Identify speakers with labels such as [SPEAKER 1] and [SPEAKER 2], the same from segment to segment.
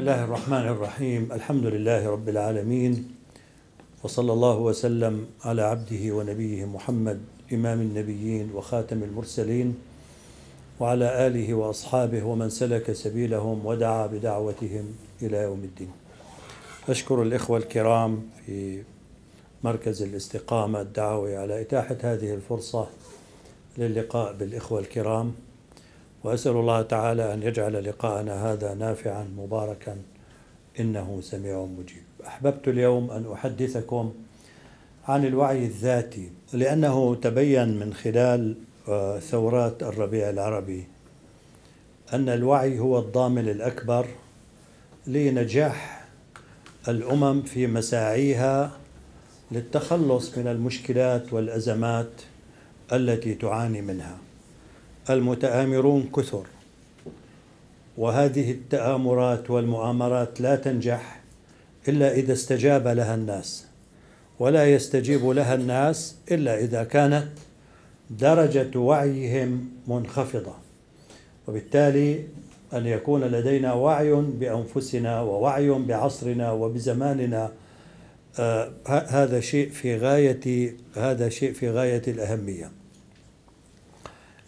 [SPEAKER 1] بسم الله الرحمن الرحيم الحمد لله رب العالمين وصلى الله وسلم على عبده ونبيه محمد إمام النبيين وخاتم المرسلين وعلى آله وأصحابه ومن سلك سبيلهم ودعا بدعوتهم إلى يوم الدين أشكر الإخوة الكرام في مركز الاستقامة الدعوي على إتاحة هذه الفرصة للقاء بالإخوة الكرام وأسأل الله تعالى أن يجعل لقاءنا هذا نافعا مباركا إنه سميع مجيب أحببت اليوم أن أحدثكم عن الوعي الذاتي لأنه تبين من خلال آه، ثورات الربيع العربي أن الوعي هو الضامن الأكبر لنجاح الأمم في مساعيها للتخلص من المشكلات والأزمات التي تعاني منها المتآمرون كثر وهذه التآمرات والمؤامرات لا تنجح إلا إذا استجاب لها الناس ولا يستجيب لها الناس إلا إذا كانت درجة وعيهم منخفضة وبالتالي أن يكون لدينا وعي بأنفسنا ووعي بعصرنا وبزماننا آه هذا شيء في غاية هذا شيء في غاية الأهمية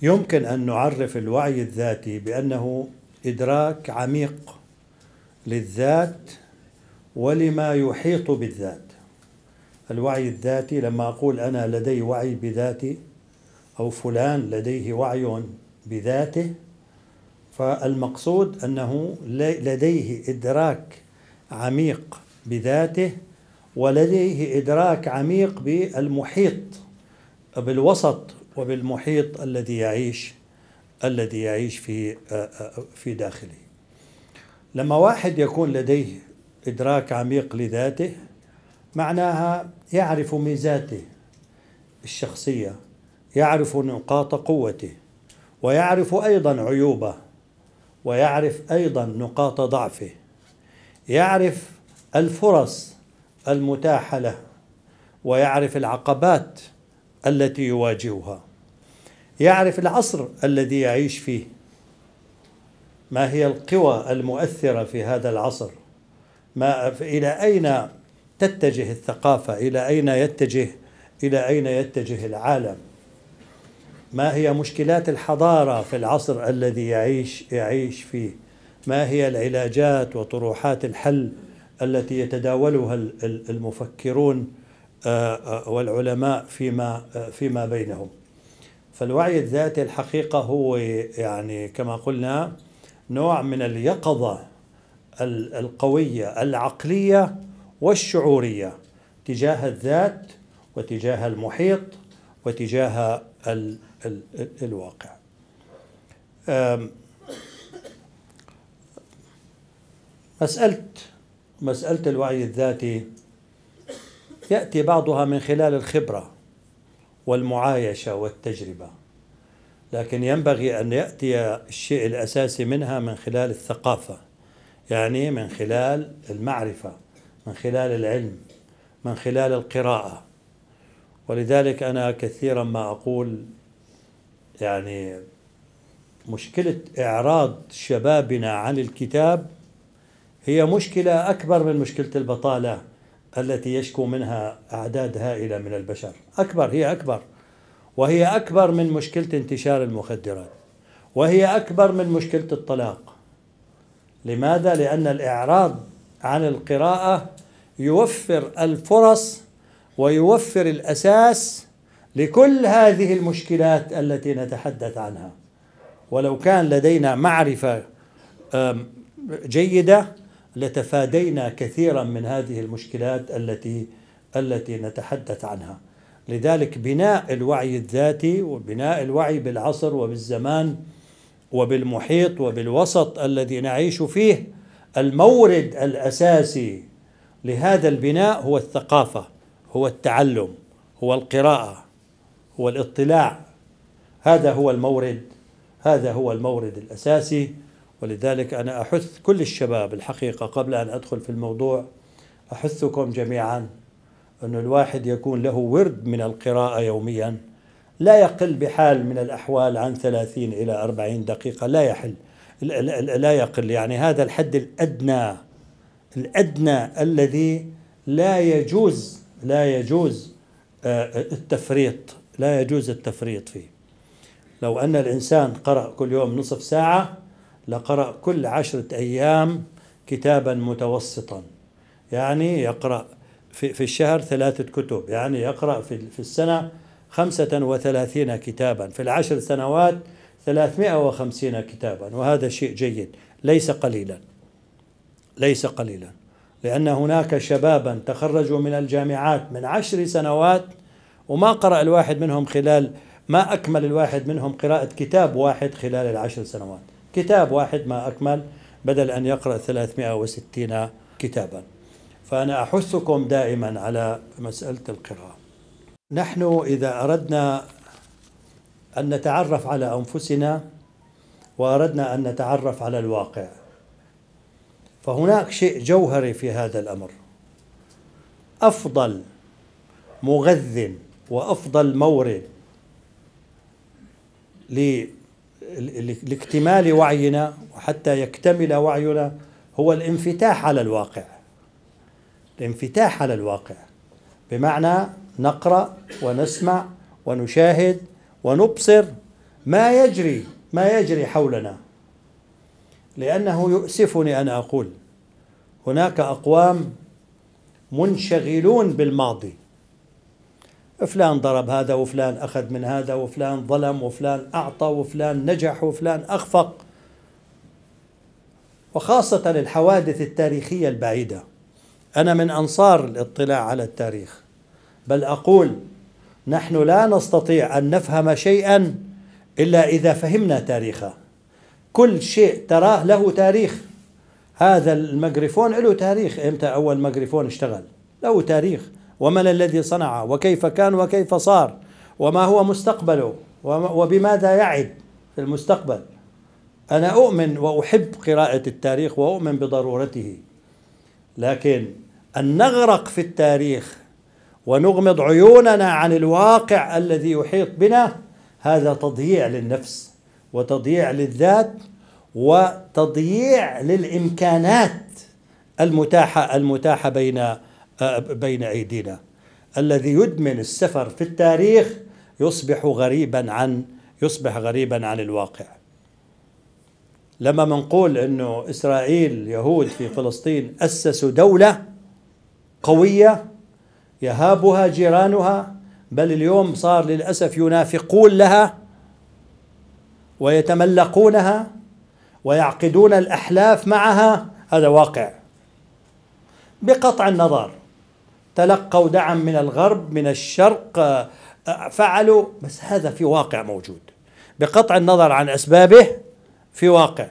[SPEAKER 1] يمكن أن نعرف الوعي الذاتي بأنه إدراك عميق للذات ولما يحيط بالذات الوعي الذاتي لما أقول أنا لدي وعي بذاتي أو فلان لديه وعي بذاته فالمقصود أنه لديه إدراك عميق بذاته ولديه إدراك عميق بالمحيط بالوسط وبالمحيط الذي يعيش الذي يعيش في في داخله لما واحد يكون لديه إدراك عميق لذاته معناها يعرف ميزاته الشخصية يعرف نقاط قوته ويعرف أيضا عيوبه ويعرف أيضا نقاط ضعفه يعرف الفرص المتاحة له ويعرف العقبات التي يواجهها يعرف العصر الذي يعيش فيه ما هي القوى المؤثرة في هذا العصر ما إلى أين تتجه الثقافة إلى أين يتجه إلى أين يتجه العالم ما هي مشكلات الحضارة في العصر الذي يعيش يعيش فيه ما هي العلاجات وطروحات الحل التي يتداولها المفكرون آه، آه، والعلماء فيما آه، فيما بينهم فالوعي الذاتي الحقيقة هو يعني كما قلنا نوع من اليقظة القوية العقلية والشعورية تجاه الذات وتجاه المحيط وتجاه الـ الـ الواقع مسألة مسألة الوعي الذاتي ياتي بعضها من خلال الخبره والمعايشه والتجربه لكن ينبغي ان ياتي الشيء الاساسي منها من خلال الثقافه يعني من خلال المعرفه من خلال العلم من خلال القراءه ولذلك انا كثيرا ما اقول يعني مشكله اعراض شبابنا عن الكتاب هي مشكله اكبر من مشكله البطاله التي يشكو منها أعداد هائلة من البشر أكبر هي أكبر وهي أكبر من مشكلة انتشار المخدرات وهي أكبر من مشكلة الطلاق لماذا؟ لأن الإعراض عن القراءة يوفر الفرص ويوفر الأساس لكل هذه المشكلات التي نتحدث عنها ولو كان لدينا معرفة جيدة لتفادينا كثيرا من هذه المشكلات التي التي نتحدث عنها لذلك بناء الوعي الذاتي وبناء الوعي بالعصر وبالزمان وبالمحيط وبالوسط الذي نعيش فيه المورد الاساسي لهذا البناء هو الثقافه هو التعلم هو القراءه هو الاطلاع هذا هو المورد هذا هو المورد الاساسي ولذلك أنا أحث كل الشباب الحقيقة قبل أن أدخل في الموضوع أحثكم جميعا أن الواحد يكون له ورد من القراءة يوميا لا يقل بحال من الأحوال عن ثلاثين إلى أربعين دقيقة لا يحل لا يقل يعني هذا الحد الأدنى الأدنى الذي لا يجوز لا يجوز آه، التفريط لا يجوز التفريط فيه لو أن الإنسان قرأ كل يوم نصف ساعة لقرأ كل عشرة أيام كتابا متوسطا يعني يقرأ في, في الشهر ثلاثة كتب يعني يقرأ في, في السنة خمسة وثلاثين كتابا في العشر سنوات ثلاثمائة وخمسين كتابا وهذا شيء جيد ليس قليلا ليس قليلا لأن هناك شبابا تخرجوا من الجامعات من عشر سنوات وما قرأ الواحد منهم خلال ما أكمل الواحد منهم قراءة كتاب واحد خلال العشر سنوات كتاب واحد ما أكمل بدل أن يقرأ 360 كتابا فأنا أحثكم دائما على مسألة القراءة نحن إذا أردنا أن نتعرف على أنفسنا وأردنا أن نتعرف على الواقع فهناك شيء جوهري في هذا الأمر أفضل مغذٍ وأفضل مورد لاكتمال وعينا وحتى يكتمل وعينا هو الانفتاح على الواقع الانفتاح على الواقع بمعنى نقرا ونسمع ونشاهد ونبصر ما يجري ما يجري حولنا لانه يؤسفني ان اقول هناك اقوام منشغلون بالماضي فلان ضرب هذا وفلان أخذ من هذا وفلان ظلم وفلان أعطى وفلان نجح وفلان أخفق وخاصة الحوادث التاريخية البعيدة أنا من أنصار الاطلاع على التاريخ بل أقول نحن لا نستطيع أن نفهم شيئا إلا إذا فهمنا تاريخه كل شيء تراه له تاريخ هذا الميكروفون له تاريخ امتى أول ميكروفون اشتغل له تاريخ ومن الذي صنع وكيف كان وكيف صار وما هو مستقبله وبماذا يعد في المستقبل أنا أؤمن وأحب قراءة التاريخ وأؤمن بضرورته لكن أن نغرق في التاريخ ونغمض عيوننا عن الواقع الذي يحيط بنا هذا تضييع للنفس وتضييع للذات وتضييع للإمكانات المتاحة المتاحة بين بين أيدينا الذي يدمن السفر في التاريخ يصبح غريبا عن يصبح غريبا عن الواقع لما منقول أنه إسرائيل يهود في فلسطين أسسوا دولة قوية يهابها جيرانها بل اليوم صار للأسف ينافقون لها ويتملقونها ويعقدون الأحلاف معها هذا واقع بقطع النظر تلقوا دعم من الغرب من الشرق فعلوا بس هذا في واقع موجود بقطع النظر عن أسبابه في واقع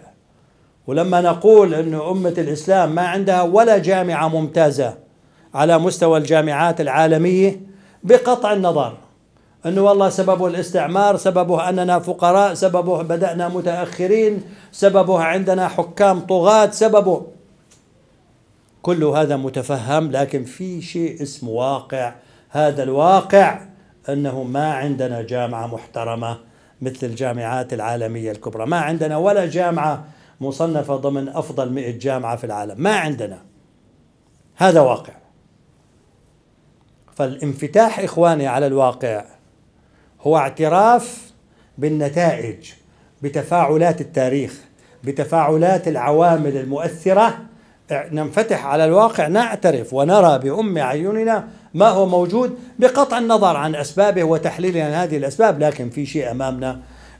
[SPEAKER 1] ولما نقول أن أمة الإسلام ما عندها ولا جامعة ممتازة على مستوى الجامعات العالمية بقطع النظر أنه والله سببه الاستعمار سببه أننا فقراء سببه بدأنا متأخرين سببه عندنا حكام طغاة سببه كل هذا متفهم لكن في شيء اسمه واقع هذا الواقع انه ما عندنا جامعه محترمه مثل الجامعات العالميه الكبرى، ما عندنا ولا جامعه مصنفه ضمن افضل 100 جامعه في العالم، ما عندنا. هذا واقع. فالانفتاح اخواني على الواقع هو اعتراف بالنتائج بتفاعلات التاريخ بتفاعلات العوامل المؤثره ننفتح على الواقع نعترف ونرى بأم عيوننا ما هو موجود بقطع النظر عن أسبابه وتحليل عن هذه الأسباب لكن في شيء أمامنا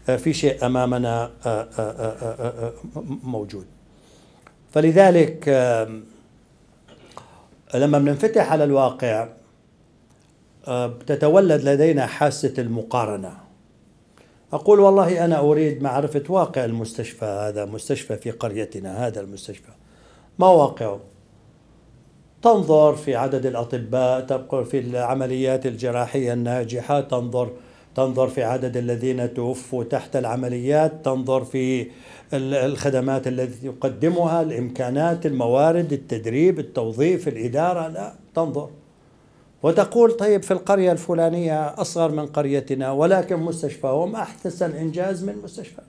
[SPEAKER 1] آه، في شيء أمامنا آه، آه، موجود فلذلك لما بننفتح على الواقع تتولد لدينا حاسة المقارنة أقول والله أنا أريد معرفة واقع المستشفى هذا مستشفى في قريتنا هذا المستشفى ما واقعه تنظر في عدد الأطباء تنظر في العمليات الجراحية الناجحة تنظر تنظر في عدد الذين توفوا تحت العمليات تنظر في الخدمات التي يقدمها الإمكانات الموارد التدريب التوظيف الإدارة لا تنظر وتقول طيب في القرية الفلانية أصغر من قريتنا ولكن مستشفاهم أحسن إنجاز من مستشفى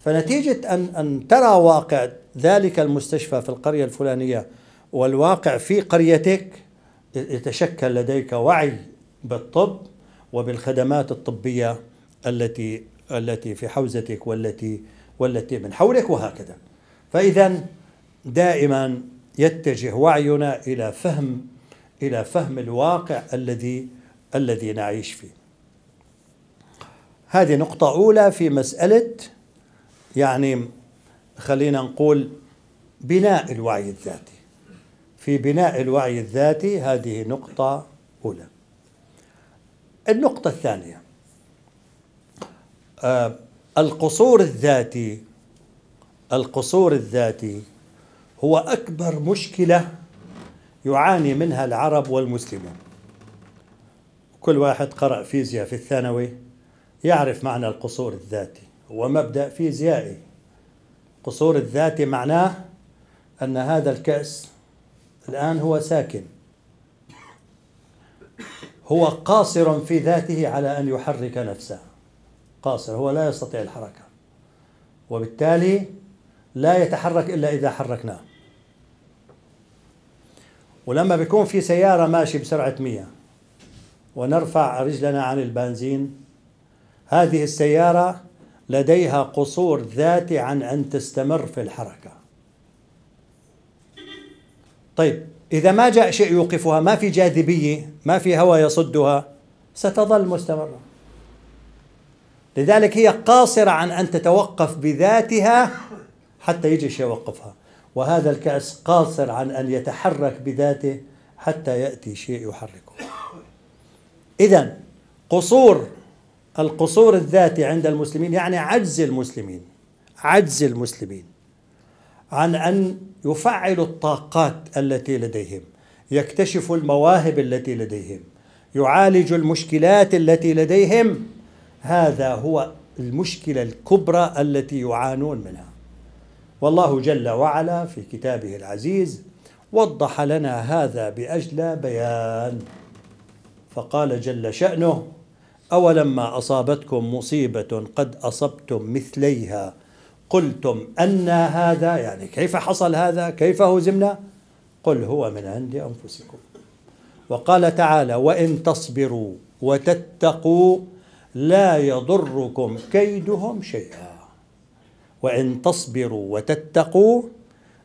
[SPEAKER 1] فنتيجة أن, أن ترى واقع ذلك المستشفى في القرية الفلانية والواقع في قريتك يتشكل لديك وعي بالطب وبالخدمات الطبية التي التي في حوزتك والتي والتي من حولك وهكذا. فإذا دائما يتجه وعينا إلى فهم إلى فهم الواقع الذي الذي نعيش فيه. هذه نقطة أولى في مسألة يعني خلينا نقول بناء الوعي الذاتي في بناء الوعي الذاتي هذه نقطة أولى النقطة الثانية آه، القصور الذاتي القصور الذاتي هو أكبر مشكلة يعاني منها العرب والمسلمون كل واحد قرأ فيزياء في الثانوي يعرف معنى القصور الذاتي ومبدأ فيزيائي قصور الذات معناه أن هذا الكأس الآن هو ساكن هو قاصر في ذاته على أن يحرك نفسه قاصر هو لا يستطيع الحركة وبالتالي لا يتحرك إلا إذا حركناه ولما بيكون في سيارة ماشي بسرعة 100 ونرفع رجلنا عن البنزين هذه السيارة لديها قصور ذاتي عن أن تستمر في الحركة طيب إذا ما جاء شيء يوقفها ما في جاذبية ما في هواء يصدها ستظل مستمرة لذلك هي قاصرة عن أن تتوقف بذاتها حتى يجي شيء يوقفها وهذا الكأس قاصر عن أن يتحرك بذاته حتى يأتي شيء يحركه إذا قصور القصور الذاتي عند المسلمين يعني عجز المسلمين عجز المسلمين عن ان يفعلوا الطاقات التي لديهم يكتشفوا المواهب التي لديهم يعالجوا المشكلات التي لديهم هذا هو المشكله الكبرى التي يعانون منها والله جل وعلا في كتابه العزيز وضح لنا هذا باجلى بيان فقال جل شانه أولما أصابتكم مصيبة قد أصبتم مثليها قلتم أن هذا يعني كيف حصل هذا كيف هزمنا قل هو من عند أنفسكم وقال تعالى وإن تصبروا وتتقوا لا يضركم كيدهم شيئا وإن تصبروا وتتقوا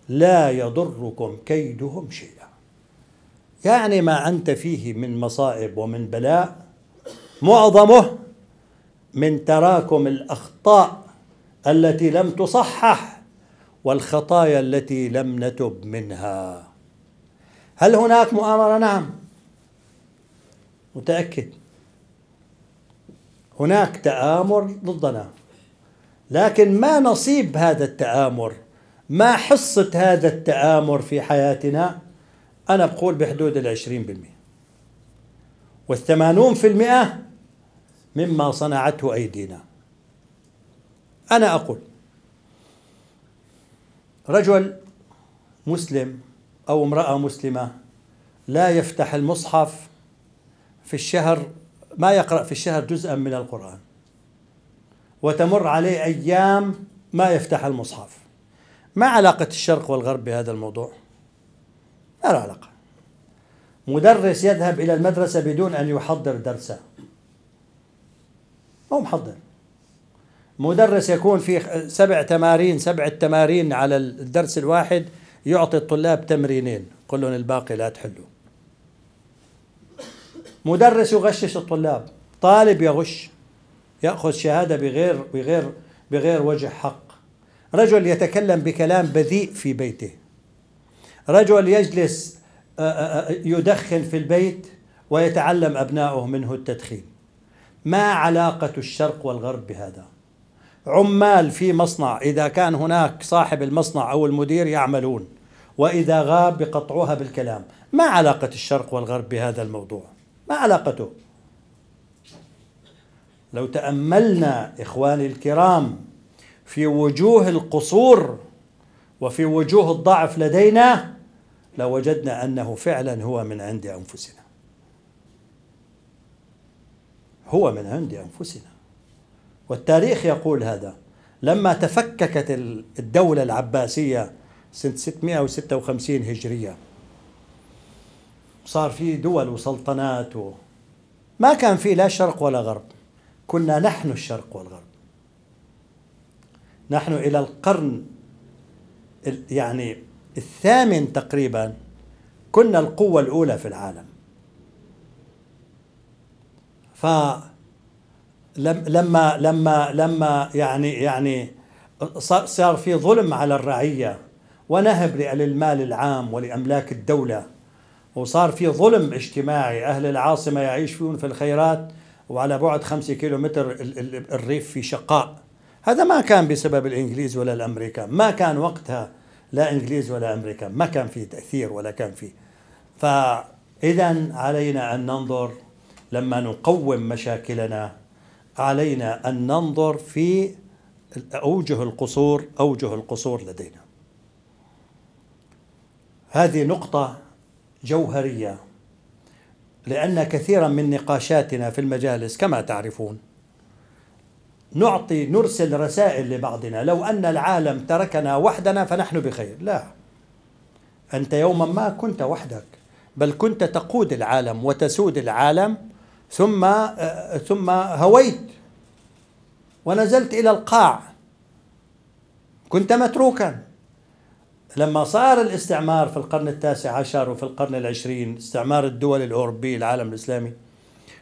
[SPEAKER 1] لا يضركم كيدهم شيئا يعني ما أنت فيه من مصائب ومن بلاء معظمه من تراكم الاخطاء التي لم تصحح والخطايا التي لم نتب منها هل هناك مؤامره نعم متاكد هناك تامر ضدنا لكن ما نصيب هذا التامر ما حصه هذا التامر في حياتنا انا بقول بحدود العشرين بالمئه والثمانون في المئه مما صنعته أيدينا أنا أقول رجل مسلم أو امرأة مسلمة لا يفتح المصحف في الشهر ما يقرأ في الشهر جزءا من القرآن وتمر عليه أيام ما يفتح المصحف ما علاقة الشرق والغرب بهذا الموضوع؟ لا علاقة مدرس يذهب إلى المدرسة بدون أن يحضر درسه مو محضر مدرس يكون في سبع تمارين سبع تمارين على الدرس الواحد يعطي الطلاب تمرينين قل لهم الباقي لا تحلوا مدرس يغشش الطلاب طالب يغش ياخذ شهاده بغير بغير بغير وجه حق رجل يتكلم بكلام بذيء في بيته رجل يجلس يدخن في البيت ويتعلم ابنائه منه التدخين ما علاقة الشرق والغرب بهذا عمال في مصنع إذا كان هناك صاحب المصنع أو المدير يعملون وإذا غاب يقطعوها بالكلام ما علاقة الشرق والغرب بهذا الموضوع ما علاقته لو تأملنا إخواني الكرام في وجوه القصور وفي وجوه الضعف لدينا لوجدنا أنه فعلا هو من عند أنفسنا هو من عند أنفسنا والتاريخ يقول هذا لما تفككت الدولة العباسية سنة 656 هجرية صار في دول وسلطنات و... ما كان في لا شرق ولا غرب كنا نحن الشرق والغرب نحن إلى القرن يعني الثامن تقريبا كنا القوة الأولى في العالم فلما لما لما يعني يعني صار في ظلم على الرعيه ونهب للمال العام ولاملاك الدوله وصار في ظلم اجتماعي اهل العاصمه يعيشون في الخيرات وعلى بعد خمسة كيلو الريف في شقاء هذا ما كان بسبب الإنجليز ولا الأمريكان ما كان وقتها لا إنجليز ولا أمريكان ما كان في تأثير ولا كان في فإذا علينا أن ننظر لما نقوم مشاكلنا علينا أن ننظر في أوجه القصور أوجه القصور لدينا هذه نقطة جوهرية لأن كثيرا من نقاشاتنا في المجالس كما تعرفون نعطي نرسل رسائل لبعضنا لو أن العالم تركنا وحدنا فنحن بخير لا أنت يوما ما كنت وحدك بل كنت تقود العالم وتسود العالم ثم آه، آه، ثم هويت ونزلت إلى القاع كنت متروكا لما صار الاستعمار في القرن التاسع عشر وفي القرن العشرين استعمار الدول الأوروبية العالم الإسلامي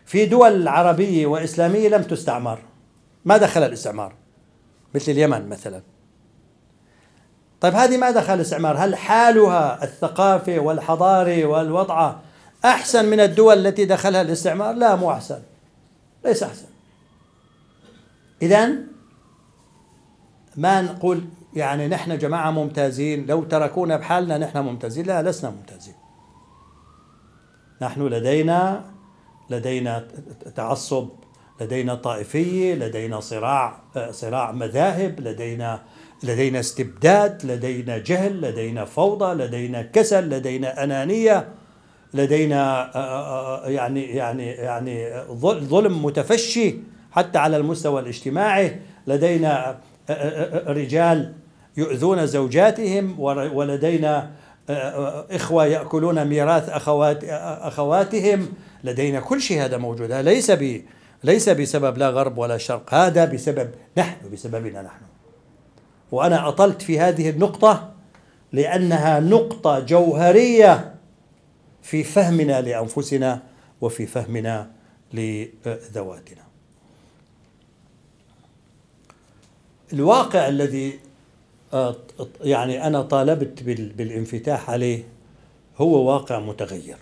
[SPEAKER 1] في دول عربية وإسلامية لم تستعمر ما دخل الاستعمار مثل اليمن مثلا طيب هذه ما دخل الاستعمار هل حالها الثقافة والحضارة والوضعة أحسن من الدول التي دخلها الاستعمار لا مو أحسن ليس أحسن إذا ما نقول يعني نحن جماعة ممتازين لو تركونا بحالنا نحن ممتازين لا لسنا ممتازين نحن لدينا لدينا تعصب لدينا طائفية لدينا صراع صراع مذاهب لدينا لدينا استبداد لدينا جهل لدينا فوضى لدينا كسل لدينا أنانية لدينا آه، آه، آه، يعني يعني يعني ظلم متفشي حتى على المستوى الاجتماعي لدينا رجال يؤذون زوجاتهم ولدينا إخوة يأكلون ميراث أخوات أخواتهم لدينا كل شيء هذا موجود هذا ليس ليس بسبب لا غرب ولا شرق هذا بسبب نحن بسببنا نحن وأنا أطلت في هذه النقطة لأنها نقطة جوهرية في فهمنا لانفسنا وفي فهمنا لذواتنا. الواقع الذي آه، يعني انا طالبت بالانفتاح عليه هو واقع متغير.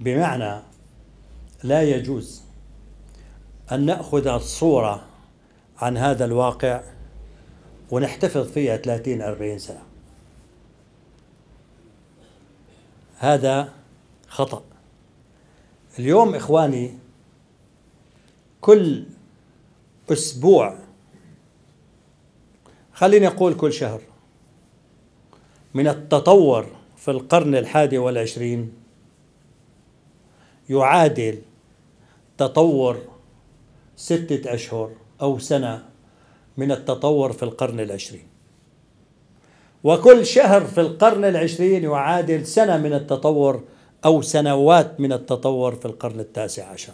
[SPEAKER 1] بمعنى لا يجوز ان ناخذ الصوره عن هذا الواقع ونحتفظ فيها 30 40 سنه. هذا خطأ اليوم إخواني كل أسبوع خليني أقول كل شهر من التطور في القرن الحادي والعشرين يعادل تطور ستة أشهر أو سنة من التطور في القرن العشرين وكل شهر في القرن العشرين يعادل سنة من التطور أو سنوات من التطور في القرن التاسع عشر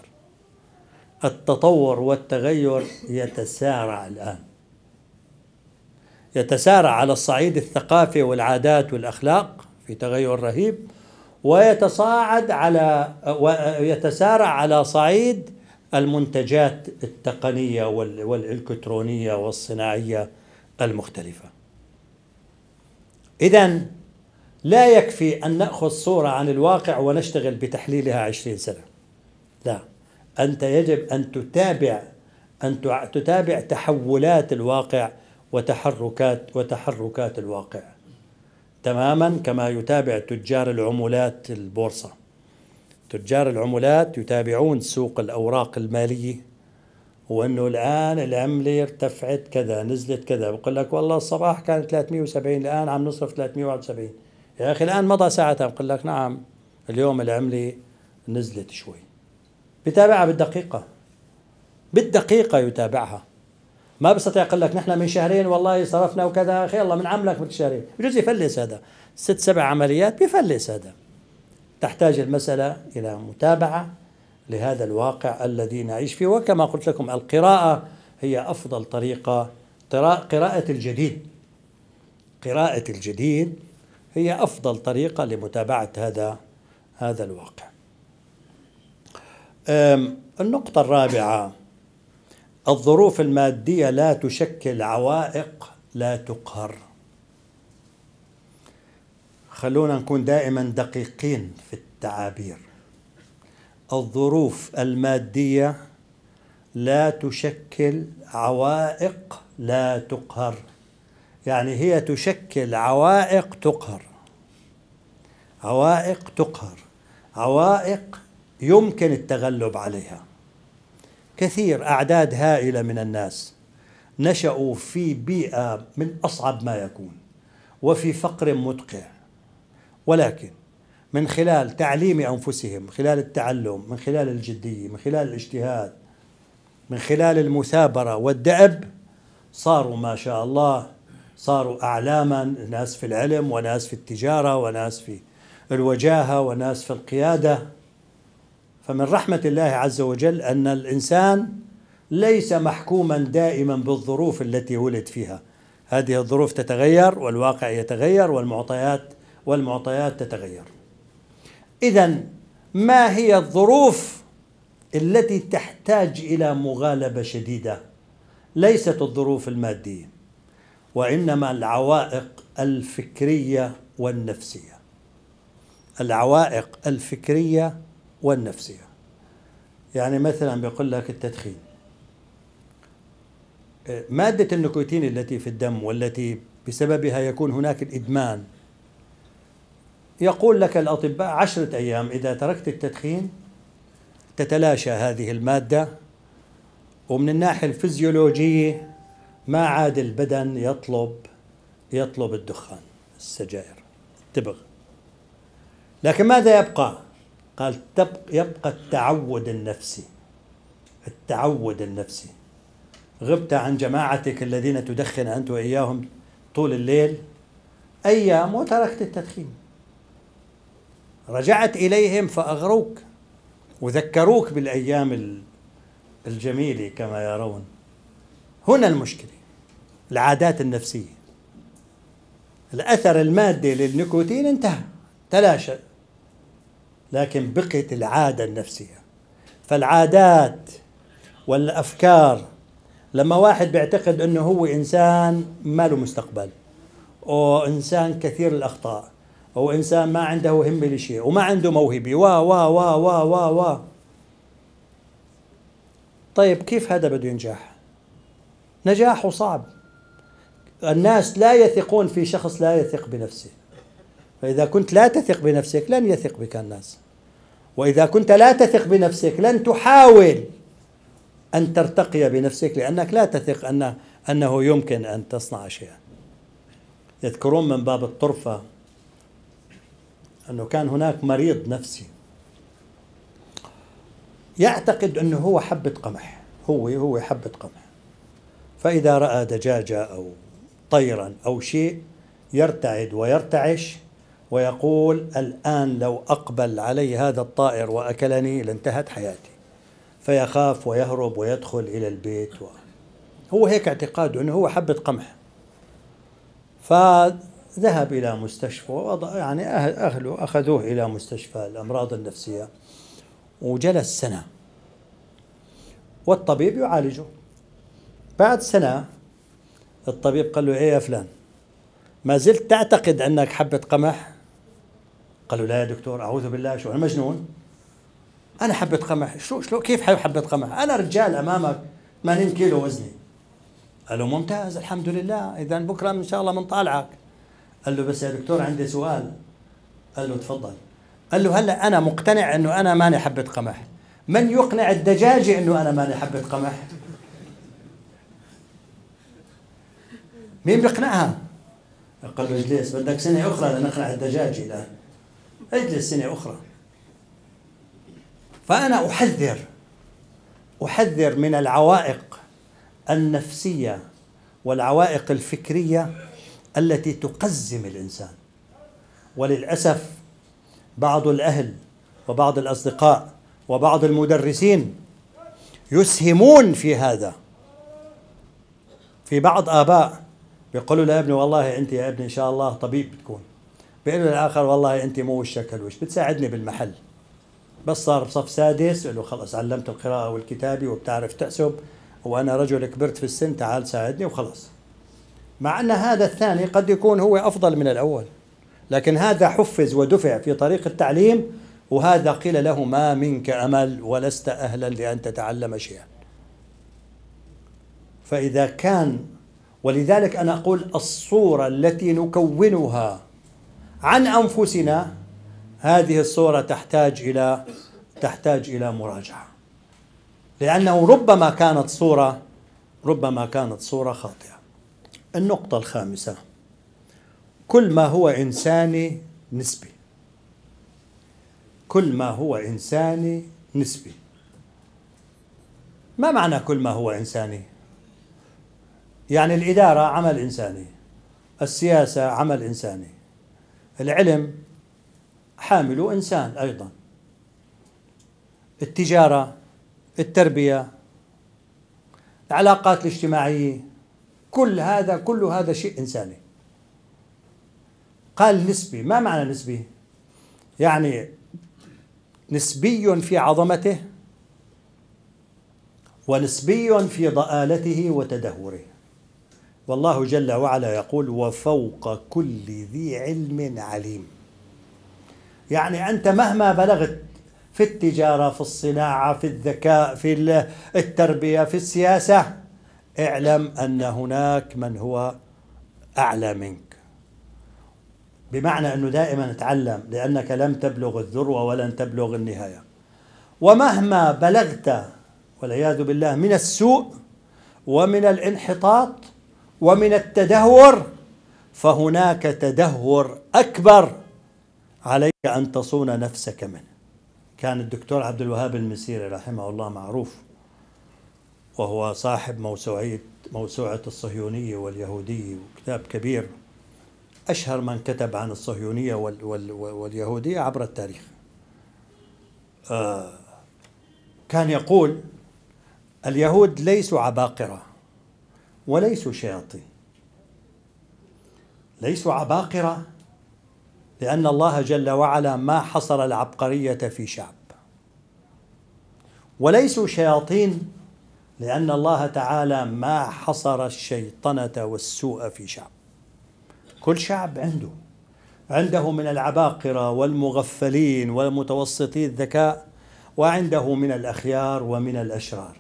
[SPEAKER 1] التطور والتغير يتسارع الآن يتسارع على الصعيد الثقافي والعادات والأخلاق في تغير رهيب ويتصاعد على ويتسارع على صعيد المنتجات التقنية والإلكترونية والصناعية المختلفة إذا لا يكفي أن نأخذ صورة عن الواقع ونشتغل بتحليلها عشرين سنة لا أنت يجب أن تتابع أن تتابع تحولات الواقع وتحركات وتحركات الواقع تماما كما يتابع تجار العملات البورصة تجار العملات يتابعون سوق الأوراق المالية وانه الان العمله ارتفعت كذا نزلت كذا بقول لك والله الصباح كان 370 الان عم نصرف 371 يا اخي الان مضى ساعتها بقول لك نعم اليوم العمله نزلت شوي بتابعها بالدقيقه بالدقيقه يتابعها ما بستطيع يقول لك نحن من شهرين والله صرفنا وكذا اخي الله من عملك من شهرين بجوز يفلس هذا ست سبع عمليات بيفلس هذا تحتاج المساله الى متابعه لهذا الواقع الذي نعيش فيه وكما قلت لكم القراءة هي أفضل طريقة قراءة الجديد قراءة الجديد هي أفضل طريقة لمتابعة هذا هذا الواقع النقطة الرابعة الظروف المادية لا تشكل عوائق لا تقهر خلونا نكون دائما دقيقين في التعابير الظروف المادية لا تشكل عوائق لا تقهر يعني هي تشكل عوائق تقهر عوائق تقهر عوائق يمكن التغلب عليها كثير أعداد هائلة من الناس نشأوا في بيئة من أصعب ما يكون وفي فقر مدقع ولكن من خلال تعليم انفسهم من خلال التعلم من خلال الجديه من خلال الاجتهاد من خلال المثابره والدأب صاروا ما شاء الله صاروا اعلاما ناس في العلم وناس في التجاره وناس في الوجاهه وناس في القياده فمن رحمه الله عز وجل ان الانسان ليس محكوما دائما بالظروف التي ولد فيها هذه الظروف تتغير والواقع يتغير والمعطيات والمعطيات تتغير إذا ما هي الظروف التي تحتاج إلى مغالبة شديدة ليست الظروف المادية وإنما العوائق الفكرية والنفسية العوائق الفكرية والنفسية يعني مثلا بيقول لك التدخين آه، مادة النيكوتين التي في الدم والتي بسببها يكون هناك الإدمان يقول لك الأطباء عشرة أيام إذا تركت التدخين تتلاشى هذه المادة ومن الناحية الفيزيولوجية ما عاد البدن يطلب يطلب الدخان السجائر تبغ لكن ماذا يبقى؟ قال يبقى التعود النفسي التعود النفسي غبت عن جماعتك الذين تدخن أنت وإياهم طول الليل أيام وتركت التدخين رجعت إليهم فأغروك وذكروك بالأيام الجميلة كما يرون هنا المشكلة العادات النفسية الأثر المادي للنيكوتين انتهى تلاشى لكن بقيت العادة النفسية فالعادات والأفكار لما واحد بيعتقد أنه هو إنسان ما له مستقبل وإنسان كثير الأخطاء هو إنسان ما عنده همة لشيء وما عنده موهبة وا وا وا وا وا وا طيب كيف هذا بده ينجح؟ نجاحه صعب الناس لا يثقون في شخص لا يثق بنفسه فإذا كنت لا تثق بنفسك لن يثق بك الناس وإذا كنت لا تثق بنفسك لن تحاول أن ترتقي بنفسك لأنك لا تثق أن أنه يمكن أن تصنع شيئا يذكرون من باب الطرفة أنه كان هناك مريض نفسي يعتقد أنه هو حبة قمح هو هو حبة قمح فإذا رأى دجاجة أو طيرا أو شيء يرتعد ويرتعش ويقول الآن لو أقبل علي هذا الطائر وأكلني لانتهت حياتي فيخاف ويهرب ويدخل إلى البيت و... هو هيك اعتقاده أنه هو حبة قمح ذهب إلى مستشفى وضع يعني أهله أخذوه إلى مستشفى الأمراض النفسية وجلس سنة والطبيب يعالجه بعد سنة الطبيب قال له إيه يا فلان ما زلت تعتقد أنك حبة قمح قال له لا يا دكتور أعوذ بالله شو أنا مجنون أنا حبة قمح شو شو كيف حبة قمح أنا رجال أمامك 80 كيلو وزني قال له ممتاز الحمد لله إذا بكرة إن شاء الله بنطالعك قال له بس يا دكتور عندي سؤال قال له تفضل قال له هلا انا مقتنع انه انا ماني حبه قمح من يقنع الدجاجه انه انا ماني حبه قمح مين بيقنعها قال له اجلس بدك سنه اخرى لنقنع الدجاجه الان اجلس سنه اخرى فانا احذر احذر من العوائق النفسيه والعوائق الفكريه التي تقزم الانسان وللاسف بعض الاهل وبعض الاصدقاء وبعض المدرسين يسهمون في هذا في بعض اباء بيقولوا له ابني والله انت يا ابني ان شاء الله طبيب بتكون بيقول الاخر والله انت مو وشك هالوش بتساعدني بالمحل بس صار بصف سادس له خلص علمت القراءه والكتابه وبتعرف تحسب وانا رجل كبرت في السن تعال ساعدني وخلص مع أن هذا الثاني قد يكون هو أفضل من الأول لكن هذا حفز ودفع في طريق التعليم وهذا قيل له ما منك أمل ولست أهلا لأن تتعلم شيئا فإذا كان ولذلك أنا أقول الصورة التي نكونها عن أنفسنا هذه الصورة تحتاج إلى تحتاج إلى مراجعة لأنه ربما كانت صورة ربما كانت صورة خاطئة النقطة الخامسة كل ما هو إنساني نسبي كل ما هو إنساني نسبي ما معنى كل ما هو إنساني؟ يعني الإدارة عمل إنساني السياسة عمل إنساني العلم حامله إنسان أيضا التجارة التربية العلاقات الاجتماعية كل هذا كل هذا شيء إنساني قال نسبي ما معنى نسبي يعني نسبي في عظمته ونسبي في ضآلته وتدهوره والله جل وعلا يقول وفوق كل ذي علم عليم يعني أنت مهما بلغت في التجارة في الصناعة في الذكاء في التربية في السياسة اعلم أن هناك من هو أعلى منك بمعنى أنه دائما اتعلم لأنك لم تبلغ الذروة ولن تبلغ النهاية ومهما بلغت والعياذ بالله من السوء ومن الانحطاط ومن التدهور فهناك تدهور أكبر عليك أن تصون نفسك منه كان الدكتور عبد الوهاب المسيري رحمه الله معروف وهو صاحب موسوعية موسوعة الصهيونية واليهودية وكتاب كبير أشهر من كتب عن الصهيونية وال وال واليهودية عبر التاريخ آه، كان يقول اليهود ليسوا عباقرة وليسوا شياطين ليسوا عباقرة لأن الله جل وعلا ما حصر العبقرية في شعب وليسوا شياطين لأن الله تعالى ما حصر الشيطنة والسوء في شعب كل شعب عنده عنده من العباقرة والمغفلين والمتوسطي الذكاء وعنده من الأخيار ومن الأشرار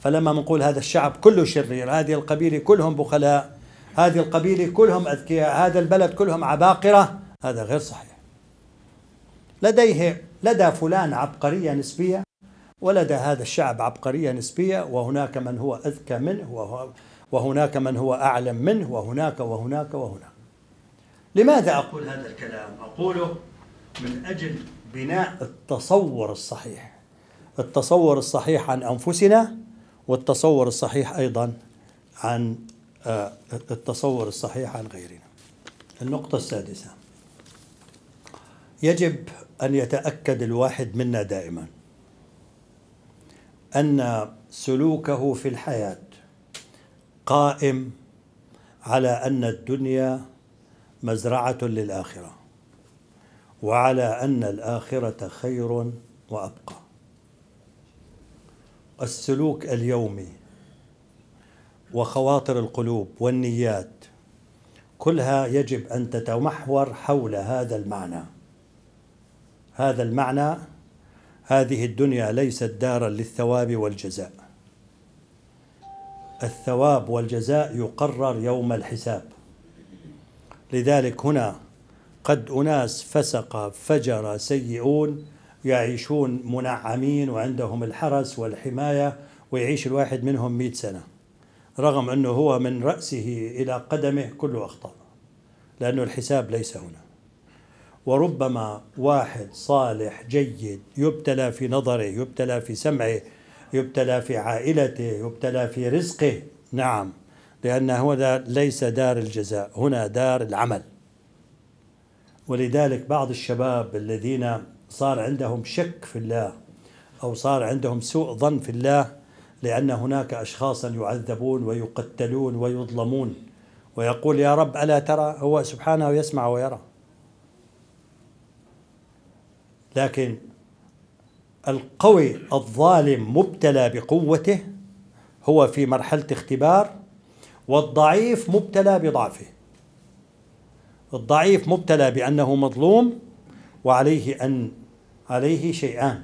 [SPEAKER 1] فلما نقول هذا الشعب كله شرير هذه القبيلة كلهم بخلاء هذه القبيلة كلهم أذكياء هذا البلد كلهم عباقرة هذا غير صحيح لديه لدى فلان عبقرية نسبية ولدى هذا الشعب عبقرية نسبية وهناك من هو أذكى منه وهناك من هو أعلم منه وهناك وهناك وهناك لماذا أقول هذا الكلام؟ أقوله من أجل بناء التصور الصحيح التصور الصحيح عن أنفسنا والتصور الصحيح أيضا عن آه، التصور الصحيح عن غيرنا النقطة السادسة يجب أن يتأكد الواحد منا دائماً أن سلوكه في الحياة قائم على أن الدنيا مزرعة للآخرة وعلى أن الآخرة خير وأبقى السلوك اليومي وخواطر القلوب والنيات كلها يجب أن تتمحور حول هذا المعنى هذا المعنى هذه الدنيا ليست دارا للثواب والجزاء الثواب والجزاء يقرر يوم الحساب لذلك هنا قد أناس فسق فجر سيئون يعيشون منعمين وعندهم الحرس والحماية ويعيش الواحد منهم مئة سنة رغم أنه هو من رأسه إلى قدمه كله أخطاء لأن الحساب ليس هنا وربما واحد صالح جيد يبتلى في نظره يبتلى في سمعه يبتلى في عائلته يبتلى في رزقه نعم لأن هنا ليس دار الجزاء هنا دار العمل ولذلك بعض الشباب الذين صار عندهم شك في الله أو صار عندهم سوء ظن في الله لأن هناك أشخاصا يعذبون ويقتلون ويظلمون ويقول يا رب ألا ترى هو سبحانه يسمع ويرى لكن القوي الظالم مبتلى بقوته هو في مرحلة اختبار والضعيف مبتلى بضعفه الضعيف مبتلى بأنه مظلوم وعليه أن عليه شيئان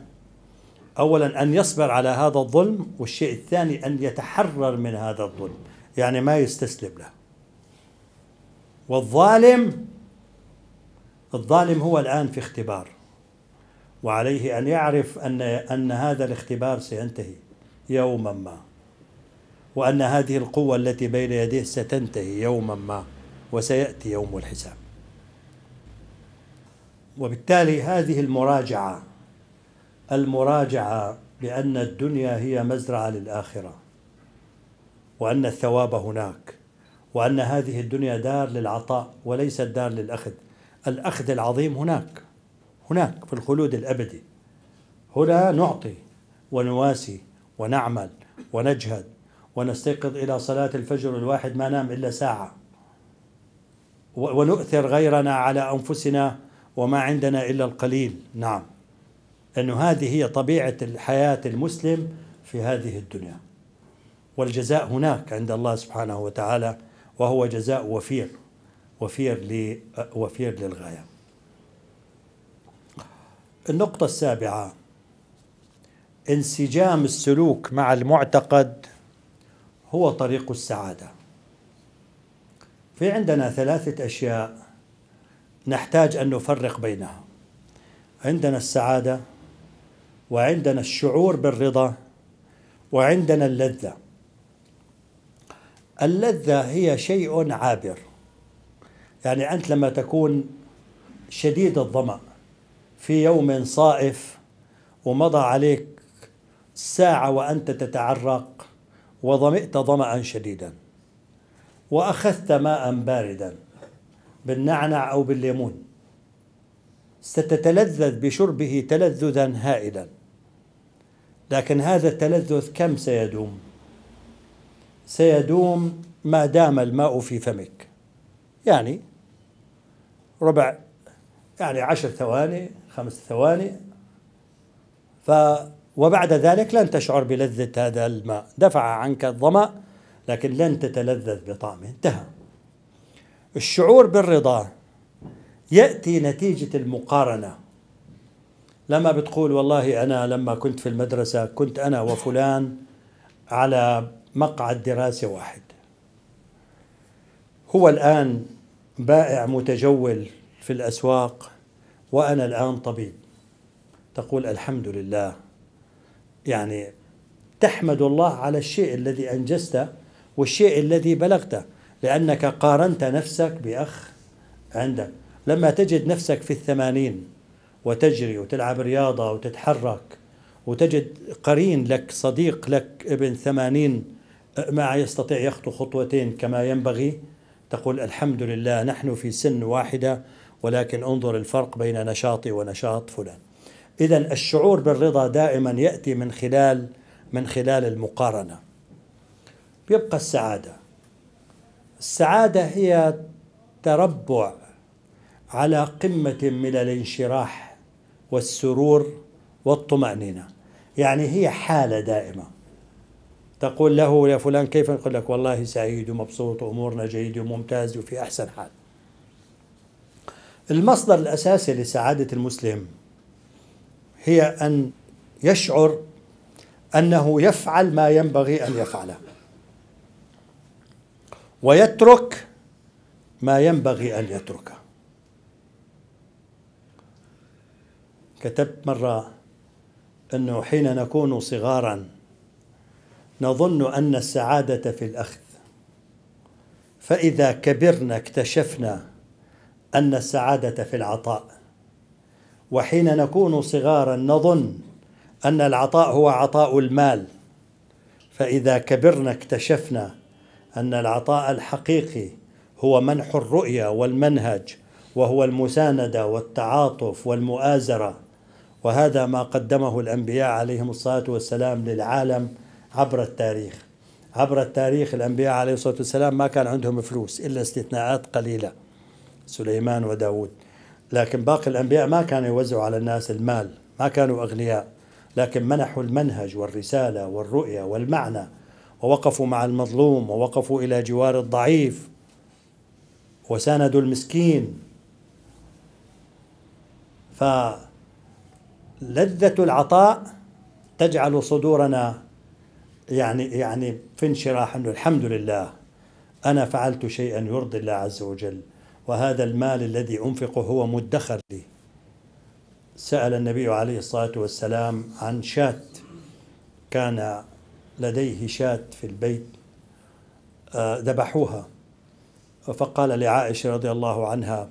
[SPEAKER 1] أولا أن يصبر على هذا الظلم والشيء الثاني أن يتحرر من هذا الظلم يعني ما يستسلم له والظالم الظالم هو الآن في اختبار وعليه أن يعرف أن أن هذا الاختبار سينتهي يوما ما وأن هذه القوة التي بين يديه ستنتهي يوما ما وسيأتي يوم الحساب وبالتالي هذه المراجعة المراجعة بأن الدنيا هي مزرعة للآخرة وأن الثواب هناك وأن هذه الدنيا دار للعطاء وليست دار للأخذ الأخذ العظيم هناك هناك في الخلود الابدي هنا نعطي ونواسي ونعمل ونجهد ونستيقظ الى صلاه الفجر الواحد ما نام الا ساعه ونؤثر غيرنا على انفسنا وما عندنا الا القليل نعم أن هذه هي طبيعه الحياه المسلم في هذه الدنيا والجزاء هناك عند الله سبحانه وتعالى وهو جزاء وفير وفير وفير للغايه النقطة السابعة انسجام السلوك مع المعتقد هو طريق السعادة في عندنا ثلاثة أشياء نحتاج أن نفرق بينها عندنا السعادة وعندنا الشعور بالرضا وعندنا اللذة اللذة هي شيء عابر يعني أنت لما تكون شديد الظمأ في يوم صائف ومضى عليك ساعة وأنت تتعرق وظمئت ظمأ شديدا وأخذت ماء باردا بالنعنع أو بالليمون ستتلذذ بشربه تلذذا هائلا لكن هذا التلذذ كم سيدوم سيدوم ما دام الماء في فمك يعني ربع يعني عشر ثواني خمس ثواني ف وبعد ذلك لن تشعر بلذة هذا الماء دفع عنك الظمأ لكن لن تتلذذ بطعمه انتهى الشعور بالرضا يأتي نتيجة المقارنة لما بتقول والله أنا لما كنت في المدرسة كنت أنا وفلان على مقعد دراسة واحد هو الآن بائع متجول في الأسواق وأنا الآن طبيب تقول الحمد لله يعني تحمد الله على الشيء الذي أنجزته والشيء الذي بلغته لأنك قارنت نفسك بأخ عندك لما تجد نفسك في الثمانين وتجري وتلعب رياضة وتتحرك وتجد قرين لك صديق لك ابن ثمانين ما يستطيع يخطو خطوتين كما ينبغي تقول الحمد لله نحن في سن واحدة ولكن انظر الفرق بين نشاطي ونشاط فلان إذا الشعور بالرضا دائما يأتي من خلال من خلال المقارنة يبقى السعادة السعادة هي تربع على قمة من الانشراح والسرور والطمأنينة يعني هي حالة دائمة تقول له يا فلان كيف يقول لك والله سعيد ومبسوط وأمورنا جيدة وممتاز وفي أحسن حال المصدر الأساسي لسعادة المسلم هي أن يشعر أنه يفعل ما ينبغي أن يفعله ويترك ما ينبغي أن يتركه كتبت مرة أنه حين نكون صغارا نظن أن السعادة في الأخذ فإذا كبرنا اكتشفنا أن السعادة في العطاء وحين نكون صغارا نظن أن العطاء هو عطاء المال فإذا كبرنا اكتشفنا أن العطاء الحقيقي هو منح الرؤية والمنهج وهو المساندة والتعاطف والمؤازرة وهذا ما قدمه الأنبياء عليهم الصلاة والسلام للعالم عبر التاريخ عبر التاريخ الأنبياء عليه الصلاة والسلام ما كان عندهم فلوس إلا استثناءات قليلة سليمان وداود لكن باقي الأنبياء ما كانوا يوزعوا على الناس المال ما كانوا أغنياء لكن منحوا المنهج والرسالة والرؤية والمعنى ووقفوا مع المظلوم ووقفوا إلى جوار الضعيف وساندوا المسكين فلذة العطاء تجعل صدورنا يعني يعني في انشراح انه الحمد لله انا فعلت شيئا يرضي الله عز وجل وهذا المال الذي أنفقه هو مدخر لي سأل النبي عليه الصلاة والسلام عن شاة كان لديه شاة في البيت آه، ذبحوها فقال لعائشة رضي الله عنها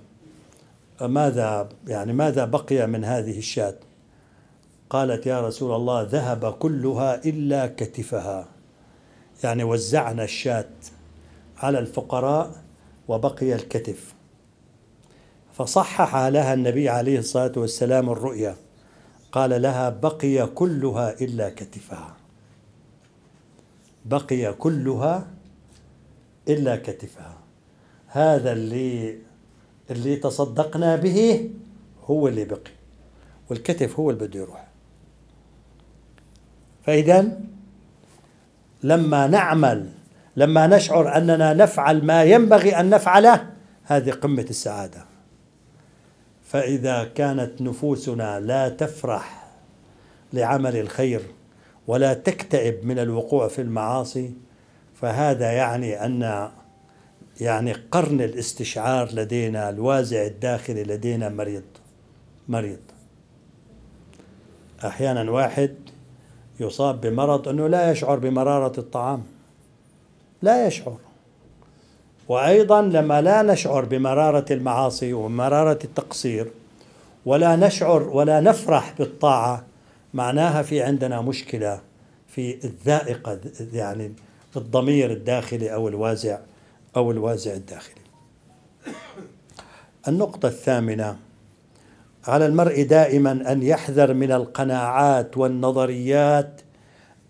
[SPEAKER 1] ماذا يعني ماذا بقي من هذه الشاة قالت يا رسول الله ذهب كلها إلا كتفها يعني وزعنا الشاة على الفقراء وبقي الكتف فصحح لها النبي عليه الصلاة والسلام الرؤيا قال لها بقي كلها إلا كتفها بقي كلها إلا كتفها هذا اللي اللي تصدقنا به هو اللي بقي والكتف هو اللي بده يروح فإذا لما نعمل لما نشعر أننا نفعل ما ينبغي أن نفعله هذه قمة السعادة فإذا كانت نفوسنا لا تفرح لعمل الخير ولا تكتئب من الوقوع في المعاصي فهذا يعني أن يعني قرن الاستشعار لدينا الوازع الداخلي لدينا مريض مريض أحيانا واحد يصاب بمرض أنه لا يشعر بمرارة الطعام لا يشعر وأيضا لما لا نشعر بمرارة المعاصي ومرارة التقصير ولا نشعر ولا نفرح بالطاعة معناها في عندنا مشكلة في الذائقة يعني الضمير الداخلي أو الوازع أو الوازع الداخلي النقطة الثامنة على المرء دائما أن يحذر من القناعات والنظريات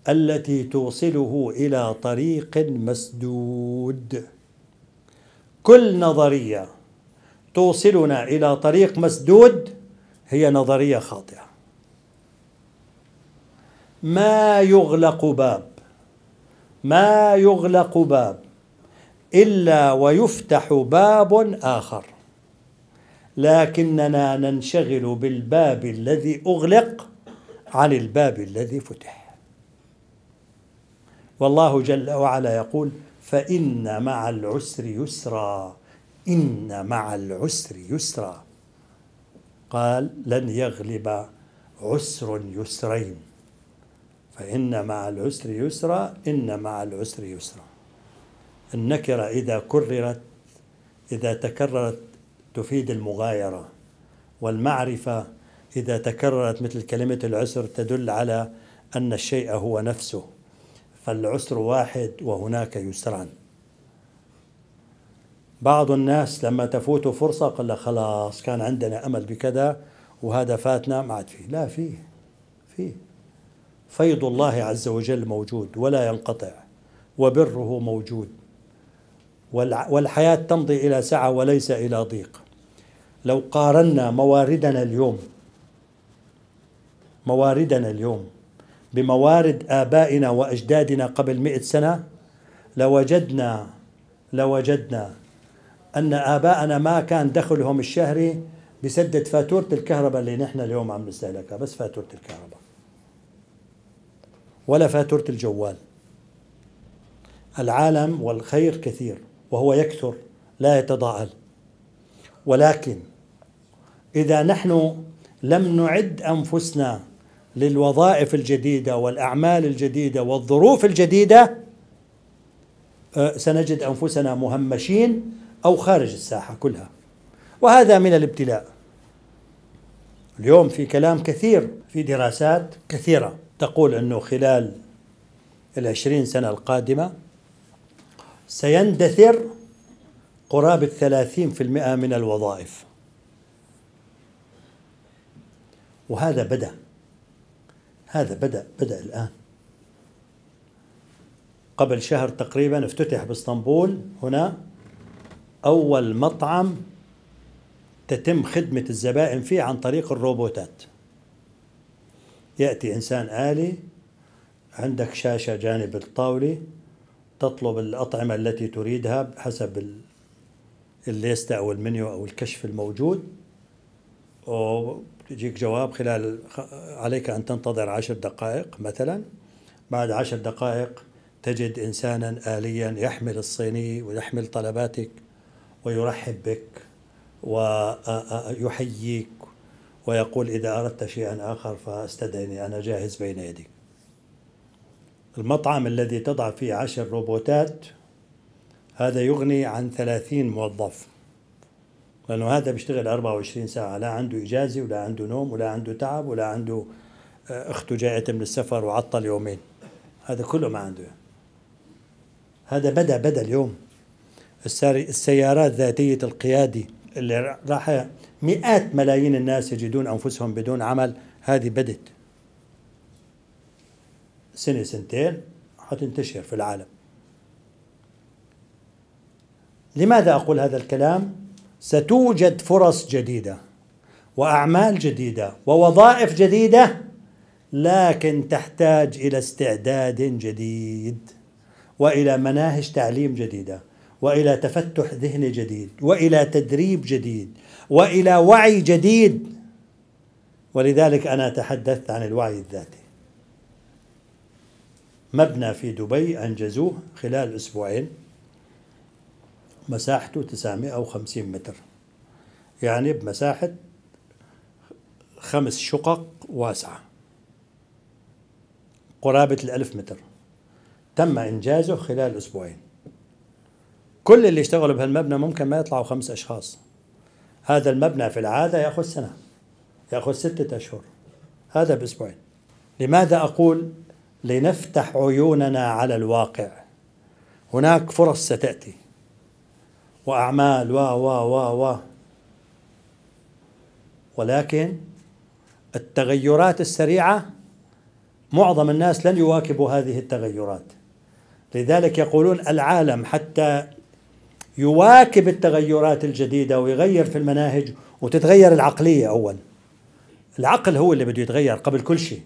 [SPEAKER 1] التي توصله إلى طريق مسدود كل نظرية توصلنا إلى طريق مسدود هي نظرية خاطئة ما يغلق باب ما يغلق باب إلا ويفتح باب آخر لكننا ننشغل بالباب الذي أغلق عن الباب الذي فتح والله جل وعلا يقول فإن مع العسر يسرا إن مع العسر يسرا قال لن يغلب عسر يسرين فإن مع العسر يسرا إن مع العسر يسرا النكرة إذا كررت إذا تكررت تفيد المغايرة والمعرفة إذا تكررت مثل كلمة العسر تدل على أن الشيء هو نفسه فالعسر واحد وهناك يسران بعض الناس لما تفوته فرصة قال خلاص كان عندنا أمل بكذا وهذا فاتنا ما عاد فيه لا فيه فيه فيض الله عز وجل موجود ولا ينقطع وبره موجود والحياة تمضي إلى سعة وليس إلى ضيق لو قارنا مواردنا اليوم مواردنا اليوم بموارد آبائنا وأجدادنا قبل مئة سنة لوجدنا لوجدنا أن آبائنا ما كان دخلهم الشهري بسدد فاتورة الكهرباء اللي نحن اليوم عم نستهلكها بس فاتورة الكهرباء ولا فاتورة الجوال العالم والخير كثير وهو يكثر لا يتضاءل ولكن إذا نحن لم نعد أنفسنا للوظائف الجديده والاعمال الجديده والظروف الجديده أه، سنجد انفسنا مهمشين او خارج الساحه كلها وهذا من الابتلاء اليوم في كلام كثير في دراسات كثيره تقول انه خلال العشرين سنه القادمه سيندثر قرابة 30% من الوظائف وهذا بدأ هذا بدأ بدأ الآن قبل شهر تقريبا افتتح باسطنبول هنا أول مطعم تتم خدمة الزبائن فيه عن طريق الروبوتات يأتي إنسان آلي عندك شاشة جانب الطاولة تطلب الأطعمة التي تريدها حسب الليستة أو المنيو أو الكشف الموجود تجيك جواب خلال عليك أن تنتظر عشر دقائق مثلا بعد عشر دقائق تجد إنسانا آليا يحمل الصيني ويحمل طلباتك ويرحب بك ويحييك ويقول إذا أردت شيئا آخر فاستدعني أنا جاهز بين يديك المطعم الذي تضع فيه عشر روبوتات هذا يغني عن ثلاثين موظف لأنه هذا بيشتغل 24 ساعة لا عنده إجازة ولا عنده نوم ولا عنده تعب ولا عنده آه، أخته جاءت من السفر وعطل يومين هذا كله ما عنده هذا بدا بدا اليوم السيارات ذاتية القيادة اللي راح مئات ملايين الناس يجدون أنفسهم بدون عمل هذه بدت سنة سنتين حتنتشر في العالم لماذا أقول هذا الكلام؟ ستوجد فرص جديده واعمال جديده ووظائف جديده لكن تحتاج الى استعداد جديد والى مناهج تعليم جديده والى تفتح ذهني جديد والى تدريب جديد والى وعي جديد ولذلك انا تحدثت عن الوعي الذاتي مبنى في دبي انجزوه خلال اسبوعين مساحته 950 متر يعني بمساحة خمس شقق واسعة قرابة الألف متر تم إنجازه خلال أسبوعين كل اللي اشتغلوا بهالمبنى ممكن ما يطلعوا خمس أشخاص هذا المبنى في العادة يأخذ سنة يأخذ ستة أشهر هذا بأسبوعين لماذا أقول لنفتح عيوننا على الواقع هناك فرص ستأتي وأعمال و و و و ولكن التغيرات السريعة معظم الناس لن يواكبوا هذه التغيرات لذلك يقولون العالم حتى يواكب التغيرات الجديدة ويغير في المناهج وتتغير العقلية أول العقل هو اللي بده يتغير قبل كل شيء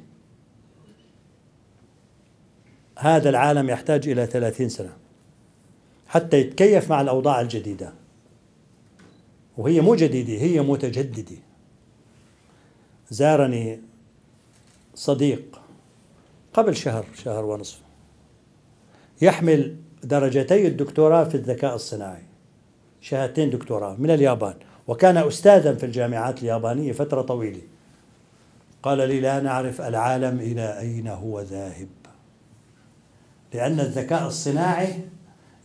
[SPEAKER 1] هذا العالم يحتاج إلى ثلاثين سنة حتى يتكيف مع الأوضاع الجديدة وهي مو جديدة هي متجددة زارني صديق قبل شهر شهر ونصف يحمل درجتي الدكتوراه في الذكاء الصناعي شهادتين دكتوراه من اليابان وكان أستاذا في الجامعات اليابانية فترة طويلة قال لي لا نعرف العالم إلى أين هو ذاهب لأن الذكاء الصناعي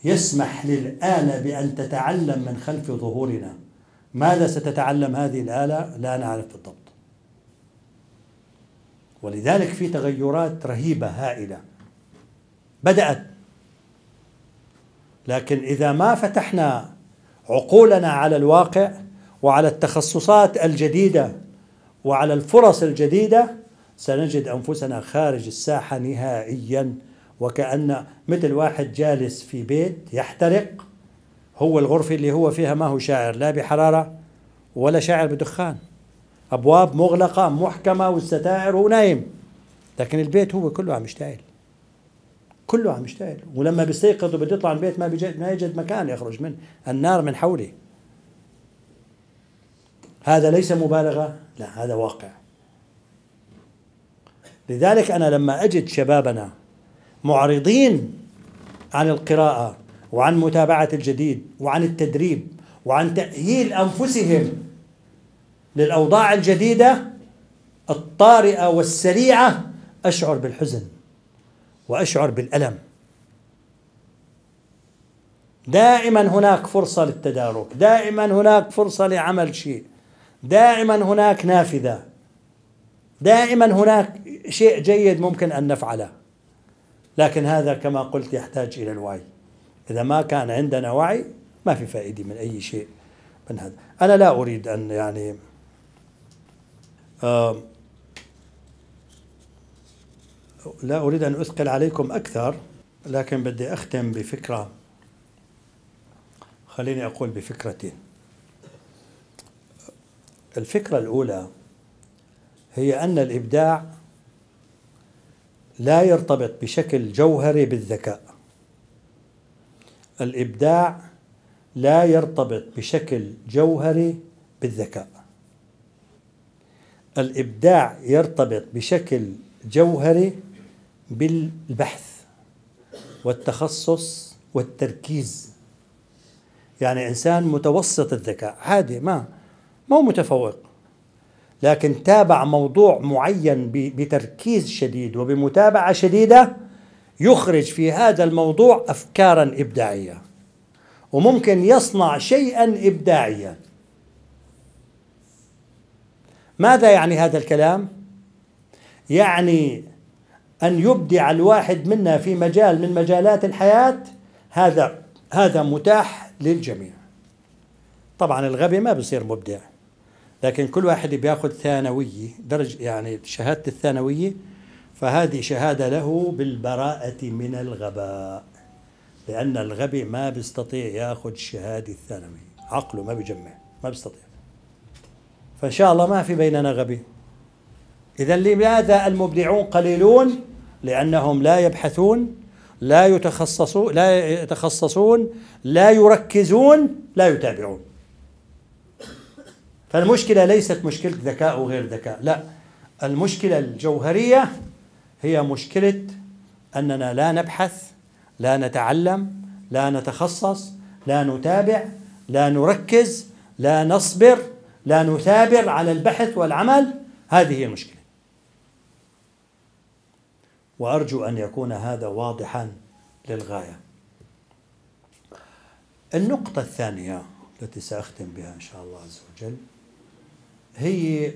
[SPEAKER 1] يسمح للآلة بأن تتعلم من خلف ظهورنا ماذا ستتعلم هذه الآلة لا نعرف بالضبط ولذلك في تغيرات رهيبة هائلة بدأت لكن إذا ما فتحنا عقولنا على الواقع وعلى التخصصات الجديدة وعلى الفرص الجديدة سنجد أنفسنا خارج الساحة نهائياً وكأن مثل واحد جالس في بيت يحترق هو الغرفة اللي هو فيها ما هو شاعر لا بحرارة ولا شاعر بدخان أبواب مغلقة محكمة والستائر هو نايم لكن البيت هو كله عم يشتعل كله عم يشتعل ولما بيستيقظ وبده يطلع من البيت ما بيجد ما يجد مكان يخرج منه النار من حوله هذا ليس مبالغة لا هذا واقع لذلك أنا لما أجد شبابنا معرضين عن القراءة وعن متابعة الجديد وعن التدريب وعن تأهيل أنفسهم للأوضاع الجديدة الطارئة والسريعة أشعر بالحزن وأشعر بالألم دائما هناك فرصة للتدارك دائما هناك فرصة لعمل شيء دائما هناك نافذة دائما هناك شيء جيد ممكن أن نفعله لكن هذا كما قلت يحتاج إلى الوعي إذا ما كان عندنا وعي ما في فائدة من أي شيء من هذا أنا لا أريد أن يعني لا أريد أن أثقل عليكم أكثر لكن بدي أختم بفكرة خليني أقول بفكرتين الفكرة الأولى هي أن الإبداع لا يرتبط بشكل جوهري بالذكاء الإبداع لا يرتبط بشكل جوهري بالذكاء الإبداع يرتبط بشكل جوهري بالبحث والتخصص والتركيز يعني إنسان متوسط الذكاء عادي ما مو متفوق لكن تابع موضوع معين بتركيز شديد وبمتابعه شديده يخرج في هذا الموضوع افكارا ابداعيه وممكن يصنع شيئا ابداعيا ماذا يعني هذا الكلام يعني ان يبدع الواحد منا في مجال من مجالات الحياه هذا هذا متاح للجميع طبعا الغبي ما بصير مبدع لكن كل واحد بياخذ ثانوية درجة يعني شهادة الثانوية فهذه شهادة له بالبراءة من الغباء لأن الغبي ما بيستطيع ياخذ شهادة الثانوية عقله ما بيجمع ما بيستطيع فإن شاء الله ما في بيننا غبي إذا لماذا المبدعون قليلون لأنهم لا يبحثون لا يتخصصون لا يتخصصون لا يركزون لا يتابعون فالمشكلة ليست مشكلة ذكاء وغير ذكاء لا المشكلة الجوهرية هي مشكلة أننا لا نبحث لا نتعلم لا نتخصص لا نتابع لا نركز لا نصبر لا نثابر على البحث والعمل هذه هي المشكلة وأرجو أن يكون هذا واضحا للغاية النقطة الثانية التي سأختم بها إن شاء الله عز وجل هي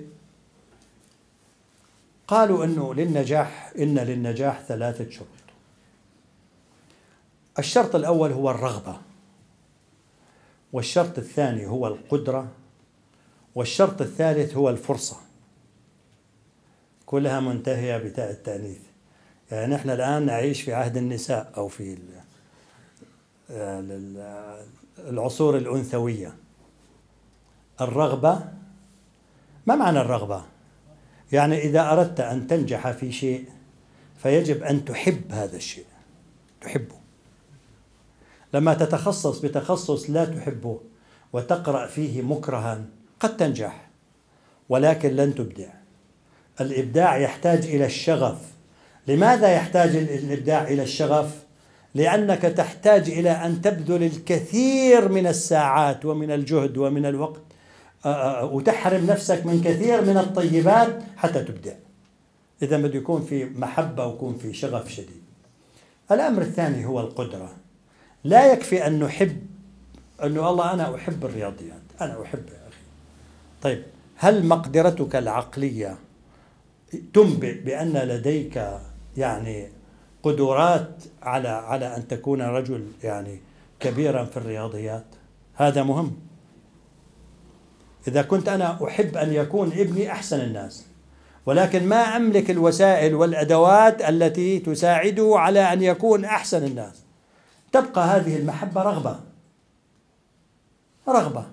[SPEAKER 1] قالوا انه للنجاح ان للنجاح ثلاثه شروط الشرط الاول هو الرغبه والشرط الثاني هو القدره والشرط الثالث هو الفرصه كلها منتهيه بتاء التانيث يعني نحن الان نعيش في عهد النساء او في آه، آه، العصور الانثويه الرغبه ما معنى الرغبة؟ يعني إذا أردت أن تنجح في شيء فيجب أن تحب هذا الشيء تحبه لما تتخصص بتخصص لا تحبه وتقرأ فيه مكرها قد تنجح ولكن لن تبدع الإبداع يحتاج إلى الشغف لماذا يحتاج الإبداع إلى الشغف؟ لأنك تحتاج إلى أن تبذل الكثير من الساعات ومن الجهد ومن الوقت آه، آه، آه، وتحرم نفسك من كثير من الطيبات حتى تبدع إذا بده يكون في محبة ويكون في شغف شديد الأمر الثاني هو القدرة لا يكفي أن نحب أنه الله أنا أحب الرياضيات أنا أحب يا أخي طيب هل مقدرتك العقلية تنبئ بأن لديك يعني قدرات على على أن تكون رجل يعني كبيرا في الرياضيات هذا مهم إذا كنت أنا أحب أن يكون ابني أحسن الناس ولكن ما أملك الوسائل والأدوات التي تساعده على أن يكون أحسن الناس تبقى هذه المحبة رغبة رغبة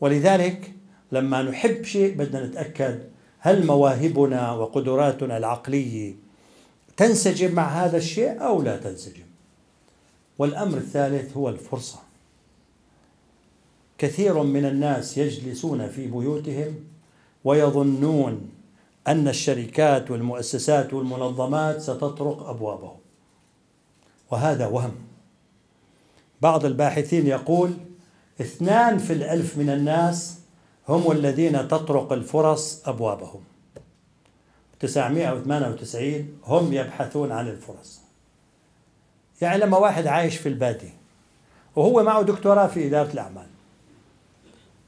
[SPEAKER 1] ولذلك لما نحب شيء بدنا نتأكد هل مواهبنا وقدراتنا العقلية تنسجم مع هذا الشيء أو لا تنسجم والأمر الثالث هو الفرصة كثير من الناس يجلسون في بيوتهم ويظنون أن الشركات والمؤسسات والمنظمات ستطرق أبوابهم وهذا وهم بعض الباحثين يقول اثنان في الألف من الناس هم الذين تطرق الفرص أبوابهم 998 هم يبحثون عن الفرص يعني لما واحد عايش في البادي وهو معه دكتوراه في إدارة الأعمال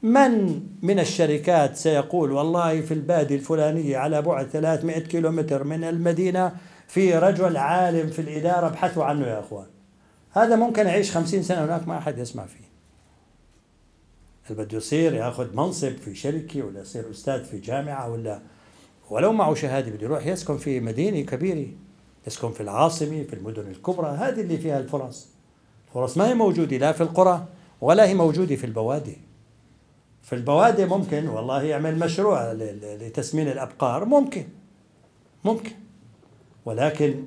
[SPEAKER 1] من من الشركات سيقول والله في البادية الفلانية على بعد 300 كيلومتر من المدينة في رجل عالم في الإدارة ابحثوا عنه يا أخوان هذا ممكن يعيش خمسين سنة هناك ما أحد يسمع فيه اللي بده يصير ياخذ منصب في شركه ولا يصير استاذ في جامعه ولا ولو معه شهاده بده يروح يسكن في مدينه كبيره يسكن في العاصمه في المدن الكبرى هذه اللي فيها الفرص الفرص ما هي موجوده لا في القرى ولا هي موجوده في البوادي في البوادي ممكن والله يعمل مشروع لتسمين الأبقار ممكن ممكن ولكن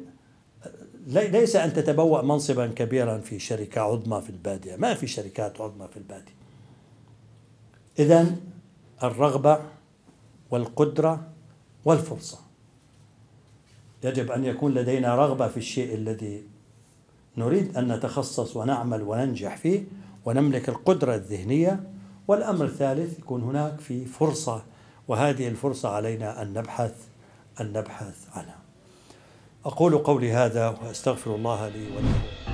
[SPEAKER 1] ليس أن تتبوأ منصبا كبيرا في شركة عظمى في البادية ما في شركات عظمى في البادية إذا الرغبة والقدرة والفرصة يجب أن يكون لدينا رغبة في الشيء الذي نريد أن نتخصص ونعمل وننجح فيه ونملك القدرة الذهنية والأمر الثالث يكون هناك في فرصة وهذه الفرصة علينا أن نبحث أن نبحث عنها أقول قولي هذا وأستغفر الله لي ولكم